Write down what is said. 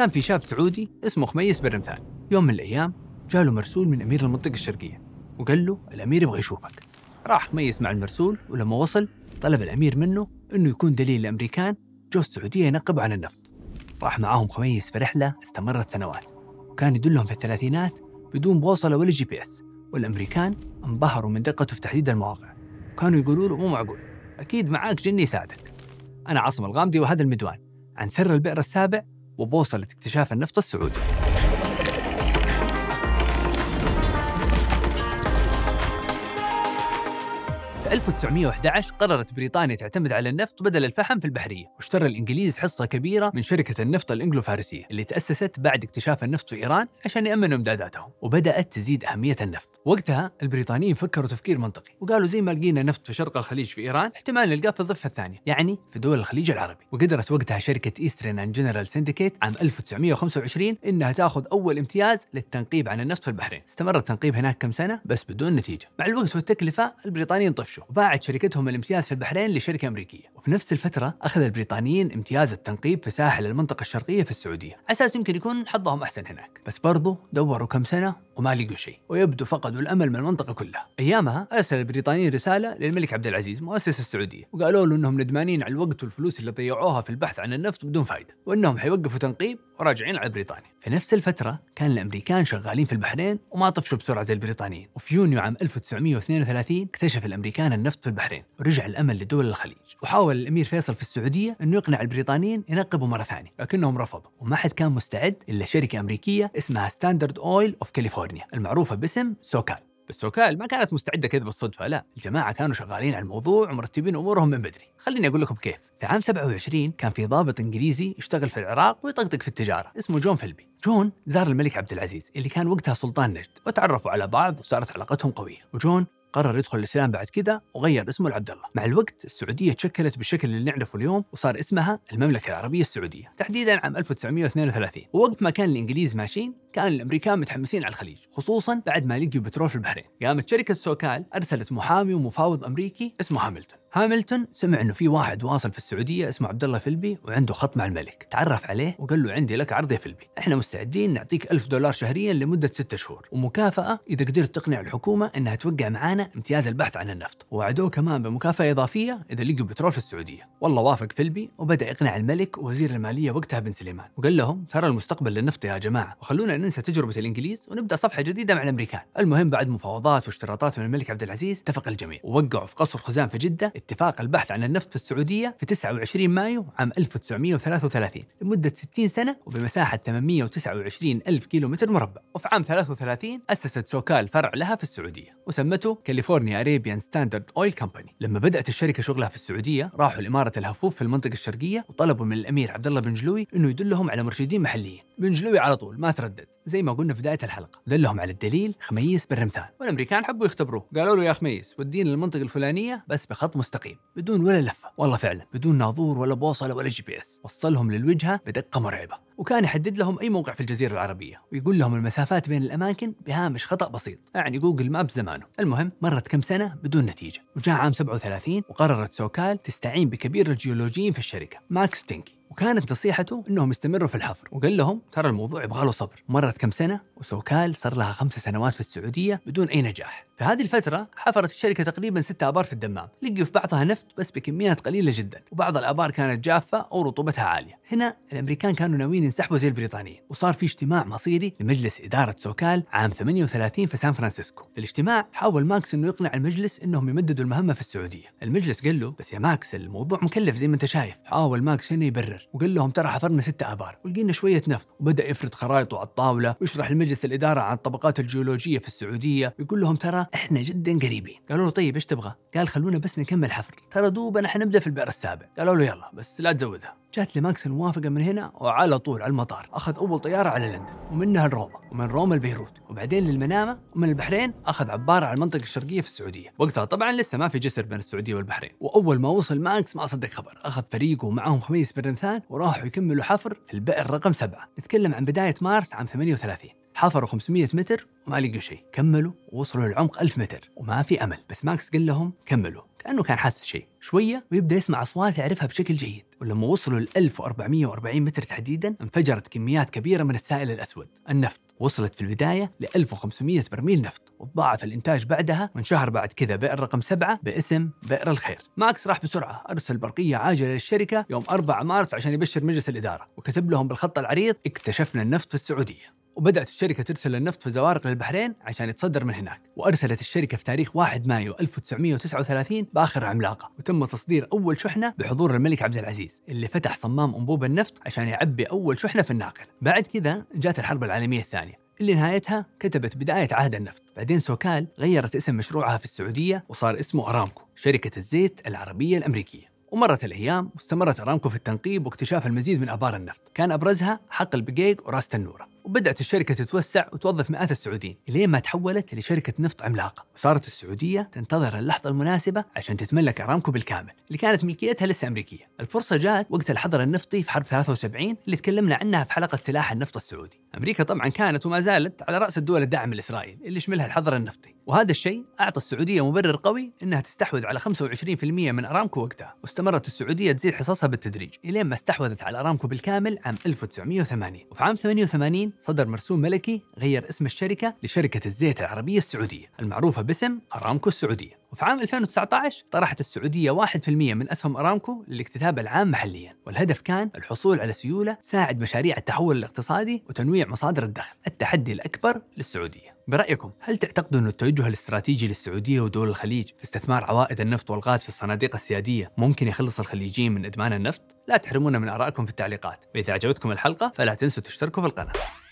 كان في شاب سعودي اسمه خميس بن رمثان يوم من الأيام جاله مرسول من أمير المنطقة الشرقية وقال له الأمير يبغى يشوفك راح خميس مع المرسول ولما وصل طلب الأمير منه أنه يكون دليل الأمريكان جو السعودية ينقبوا عن النفط راح معاهم خميس في رحلة استمرت سنوات وكان يدلهم في الثلاثينات بدون بوصلة ولا جي بي اس والأمريكان انبهروا من دقته في تحديد المواقع وكانوا يقولوا له مو معقول أكيد معاك جني يساعدك أنا عاصم الغامدي وهذا المدوان عن سر البئر السابع وبوصلة اكتشاف النفط السعودي 1911 قررت بريطانيا تعتمد على النفط بدل الفحم في البحرية واشترى الإنجليز حصة كبيرة من شركة النفط الإنجلو فارسية اللي تأسست بعد اكتشاف النفط في إيران عشان يأمنوا إمداداتهم وبدأت تزيد أهمية النفط وقتها البريطانيين فكروا تفكير منطقي وقالوا زي ما لقينا نفط في شرق الخليج في إيران احتمال نلقاه في الضفة الثانية يعني في دول الخليج العربي وقدرت وقتها شركة إيسترن أند جنرال سندكيت عام 1925 إنها تاخذ أول امتياز للتنقيب عن النفط في البحرين استمر التنقيب هناك كم سنة بس بدون نتيجة مع الوقت والتكلفة البريطانيين طفشوا نيتشو وباعت شركتهم الامتياز في البحرين لشركة أمريكية وفي نفس الفترة أخذ البريطانيين امتياز التنقيب في ساحل المنطقة الشرقية في السعودية على أساس يمكن يكون حظهم أحسن هناك بس برضو دوروا كم سنة وما لقوا شيء ويبدو فقدوا الأمل من المنطقة كلها أيامها أرسل البريطانيين رسالة للملك عبد العزيز مؤسس السعودية وقالوا له أنهم ندمانين على الوقت والفلوس اللي ضيعوها في البحث عن النفط بدون فائدة وأنهم حيوقفوا تنقيب وراجعين على بريطانيا في نفس الفترة كان الأمريكان شغالين في البحرين وما طفشوا بسرعة زي البريطانيين وفي يونيو عام 1932 اكتشف الأمريكان النفط في البحرين ورجع الأمل لدول الخليج وحاول الأمير فيصل في السعودية أنه يقنع البريطانيين ينقبوا مرة ثانية لكنهم رفضوا وما حد كان مستعد إلا شركة أمريكية اسمها ستاندرد أويل أوف كاليفورنيا كاليفورنيا المعروفة باسم سوكال بس سوكال ما كانت مستعدة كذا بالصدفة لا الجماعة كانوا شغالين على الموضوع ومرتبين أمورهم من بدري خليني أقول لكم كيف في عام 27 كان في ضابط انجليزي يشتغل في العراق ويطقطق في التجاره اسمه جون فيلبي جون زار الملك عبد العزيز اللي كان وقتها سلطان نجد وتعرفوا على بعض وصارت علاقتهم قويه وجون قرر يدخل الاسلام بعد كذا وغير اسمه لعبد الله. مع الوقت السعوديه تشكلت بالشكل اللي نعرفه اليوم وصار اسمها المملكه العربيه السعوديه، تحديدا عام 1932، ووقت ما كان الانجليز ماشيين كان الامريكان متحمسين على الخليج، خصوصا بعد ما لقوا بترول في البحرين. قامت شركه سوكال ارسلت محامي ومفاوض امريكي اسمه هاملتون. هاملتون سمع انه في واحد واصل في السعودية السعوديه اسمه عبد الله فلبي وعنده خط مع الملك تعرف عليه وقال له عندي لك عرض يا فلبي احنا مستعدين نعطيك ألف دولار شهريا لمده ستة شهور ومكافاه اذا قدرت تقنع الحكومه انها توقع معانا امتياز البحث عن النفط ووعدوه كمان بمكافاه اضافيه اذا لقوا بترول في السعوديه والله وافق فلبي وبدا يقنع الملك ووزير الماليه وقتها بن سليمان وقال لهم ترى المستقبل للنفط يا جماعه وخلونا ننسى تجربه الانجليز ونبدا صفحه جديده مع الامريكان المهم بعد مفاوضات واشتراطات من الملك عبد العزيز اتفق الجميع ووقعوا في قصر خزان في جده اتفاق البحث عن النفط في السعوديه في 29 مايو عام 1933 لمدة 60 سنة وبمساحة 829 ألف كيلومتر مربع وفي عام 33 أسست سوكال فرع لها في السعودية وسمته كاليفورنيا أريبيان ستاندرد أويل كمباني لما بدأت الشركة شغلها في السعودية راحوا لإمارة الهفوف في المنطقة الشرقية وطلبوا من الأمير عبد الله بن جلوي إنه يدلهم على مرشدين محليين بن جلوي على طول ما تردد زي ما قلنا في بداية الحلقة دلهم على الدليل خميس بن رمثان والأمريكان حبوا يختبروه قالوا له يا خميس ودينا للمنطقة الفلانية بس بخط مستقيم بدون ولا لفة والله فعلا بدون ناظور ولا بوصلة ولا جي بي اس وصلهم للوجهة بدقة مرعبة وكان يحدد لهم أي موقع في الجزيرة العربية ويقول لهم المسافات بين الأماكن بهامش خطأ بسيط يعني جوجل ماب زمانه المهم مرت كم سنة بدون نتيجة وجاء عام 37 وقررت سوكال تستعين بكبير الجيولوجيين في الشركة ماكس تينكي وكانت نصيحته انهم يستمروا في الحفر وقال لهم ترى الموضوع يبغى له صبر مرت كم سنه وسوكال صار لها خمس سنوات في السعوديه بدون اي نجاح في هذه الفتره حفرت الشركه تقريبا ستة ابار في الدمام لقوا في بعضها نفط بس بكميات قليله جدا وبعض الابار كانت جافه او رطوبتها عاليه هنا الامريكان كانوا ناويين ينسحبوا زي البريطانيين وصار في اجتماع مصيري لمجلس اداره سوكال عام 38 في سان فرانسيسكو في الاجتماع حاول ماكس انه يقنع المجلس انهم يمددوا المهمه في السعوديه المجلس قال له بس يا ماكس الموضوع مكلف زي ما انت شايف حاول ماكس هنا يبرر الكبير وقال لهم ترى حفرنا ست ابار ولقينا شويه نفط وبدا يفرد خرائطه على الطاوله ويشرح لمجلس الاداره عن الطبقات الجيولوجيه في السعوديه ويقول لهم ترى احنا جدا قريبين قالوا له طيب ايش تبغى قال خلونا بس نكمل حفر ترى دوبنا حنبدا في البئر السابع قالوا له يلا بس لا تزودها جات لماكس الموافقة من هنا وعلى طول على المطار أخذ أول طيارة على لندن ومنها لروما ومن روما لبيروت وبعدين للمنامة ومن البحرين أخذ عبارة على المنطقة الشرقية في السعودية وقتها طبعا لسه ما في جسر بين السعودية والبحرين وأول ما وصل ماكس ما صدق خبر أخذ فريقه ومعهم خميس بن الإنسان وراحوا يكملوا حفر في البئر رقم سبعة نتكلم عن بداية مارس عام 38 حفروا 500 متر وما لقوا شيء كملوا ووصلوا للعمق 1000 متر وما في أمل بس ماكس قال لهم كملوا كأنه كان حاسس شيء شوية ويبدأ يسمع أصوات يعرفها بشكل جيد ولما وصلوا ل 1440 متر تحديدا انفجرت كميات كبيرة من السائل الأسود النفط وصلت في البداية ل 1500 برميل نفط وتضاعف الإنتاج بعدها وانشهر بعد كذا بئر رقم سبعة باسم بئر الخير ماكس راح بسرعة أرسل برقية عاجلة للشركة يوم 4 مارس عشان يبشر مجلس الإدارة وكتب لهم بالخط العريض اكتشفنا النفط في السعودية وبدأت الشركة ترسل النفط في زوارق للبحرين عشان يتصدر من هناك وأرسلت الشركة في تاريخ 1 مايو 1939 بآخر عملاقة وتم تصدير أول شحنة بحضور الملك عبد العزيز اللي فتح صمام أنبوب النفط عشان يعبي أول شحنة في الناقل بعد كذا جات الحرب العالمية الثانية اللي نهايتها كتبت بداية عهد النفط بعدين سوكال غيرت اسم مشروعها في السعودية وصار اسمه أرامكو شركة الزيت العربية الأمريكية ومرت الأيام واستمرت أرامكو في التنقيب واكتشاف المزيد من آبار النفط كان أبرزها حقل بقيق وراس تنورة وبدأت الشركة تتوسع وتوظف مئات السعوديين لين ما تحولت لشركة نفط عملاقة وصارت السعودية تنتظر اللحظة المناسبة عشان تتملك أرامكو بالكامل اللي كانت ملكيتها لسه أمريكية الفرصة جاءت وقت الحظر النفطي في حرب 73 اللي تكلمنا عنها في حلقة سلاح النفط السعودي أمريكا طبعا كانت وما زالت على رأس الدول الداعمة لإسرائيل اللي يشملها الحظر النفطي وهذا الشيء أعطى السعودية مبرر قوي أنها تستحوذ على 25% من أرامكو وقتها واستمرت السعودية تزيد حصصها بالتدريج إلين ما استحوذت على أرامكو بالكامل عام 1980 وفي عام 88 صدر مرسوم ملكي غير اسم الشركة لشركة الزيت العربية السعودية المعروفة باسم أرامكو السعودية وفي عام 2019 طرحت السعودية 1% من أسهم أرامكو للاكتتاب العام محليا والهدف كان الحصول على سيولة تساعد مشاريع التحول الاقتصادي وتنويع مصادر الدخل التحدي الأكبر للسعودية برأيكم هل تعتقدوا أن التوجه الاستراتيجي للسعودية ودول الخليج في استثمار عوائد النفط والغاز في الصناديق السيادية ممكن يخلص الخليجيين من إدمان النفط؟ لا تحرمونا من آرائكم في التعليقات وإذا عجبتكم الحلقة فلا تنسوا تشتركوا في القناة